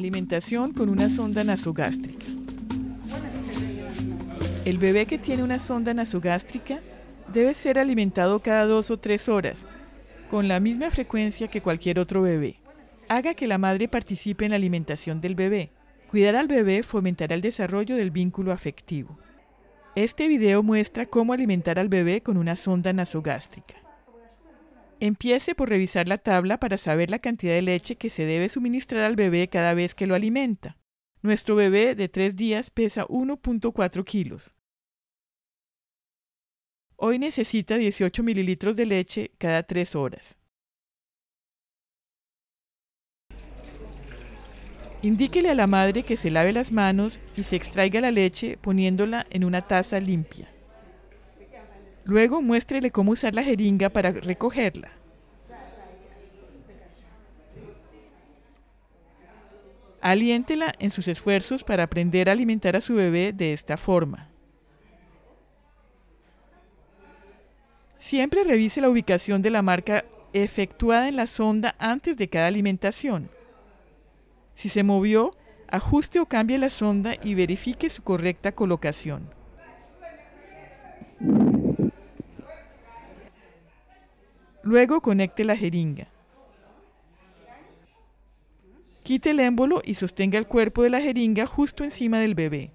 Alimentación con una sonda nasogástrica. El bebé que tiene una sonda nasogástrica debe ser alimentado cada dos o tres horas, con la misma frecuencia que cualquier otro bebé. Haga que la madre participe en la alimentación del bebé. Cuidar al bebé fomentará el desarrollo del vínculo afectivo. Este video muestra cómo alimentar al bebé con una sonda nasogástrica. Empiece por revisar la tabla para saber la cantidad de leche que se debe suministrar al bebé cada vez que lo alimenta. Nuestro bebé de 3 días pesa 1.4 kilos. Hoy necesita 18 mililitros de leche cada 3 horas. Indíquele a la madre que se lave las manos y se extraiga la leche poniéndola en una taza limpia. Luego muéstrele cómo usar la jeringa para recogerla. Aliéntela en sus esfuerzos para aprender a alimentar a su bebé de esta forma. Siempre revise la ubicación de la marca efectuada en la sonda antes de cada alimentación. Si se movió, ajuste o cambie la sonda y verifique su correcta colocación. Luego conecte la jeringa. Quite el émbolo y sostenga el cuerpo de la jeringa justo encima del bebé.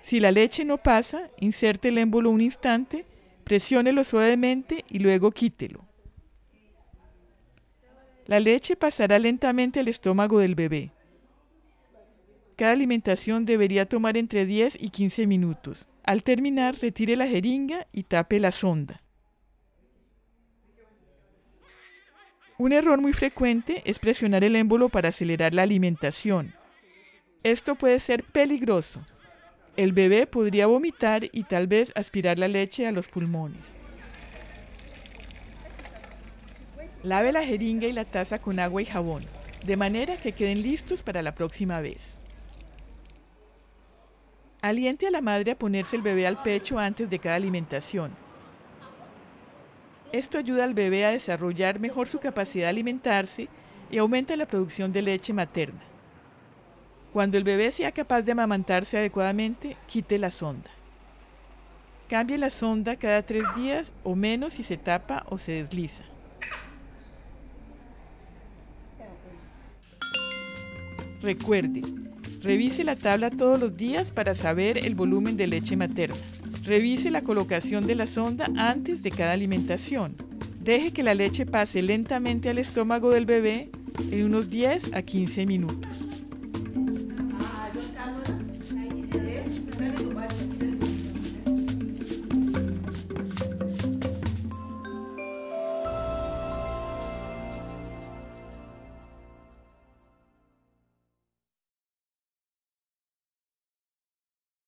Si la leche no pasa, inserte el émbolo un instante, presiónelo suavemente y luego quítelo. La leche pasará lentamente al estómago del bebé. Cada alimentación debería tomar entre 10 y 15 minutos. Al terminar, retire la jeringa y tape la sonda. Un error muy frecuente es presionar el émbolo para acelerar la alimentación. Esto puede ser peligroso. El bebé podría vomitar y tal vez aspirar la leche a los pulmones. Lave la jeringa y la taza con agua y jabón, de manera que queden listos para la próxima vez. Aliente a la madre a ponerse el bebé al pecho antes de cada alimentación esto ayuda al bebé a desarrollar mejor su capacidad de alimentarse y aumenta la producción de leche materna. Cuando el bebé sea capaz de amamantarse adecuadamente, quite la sonda. Cambie la sonda cada tres días o menos si se tapa o se desliza. Recuerde, revise la tabla todos los días para saber el volumen de leche materna. Revise la colocación de la sonda antes de cada alimentación. Deje que la leche pase lentamente al estómago del bebé en unos 10 a 15 minutos.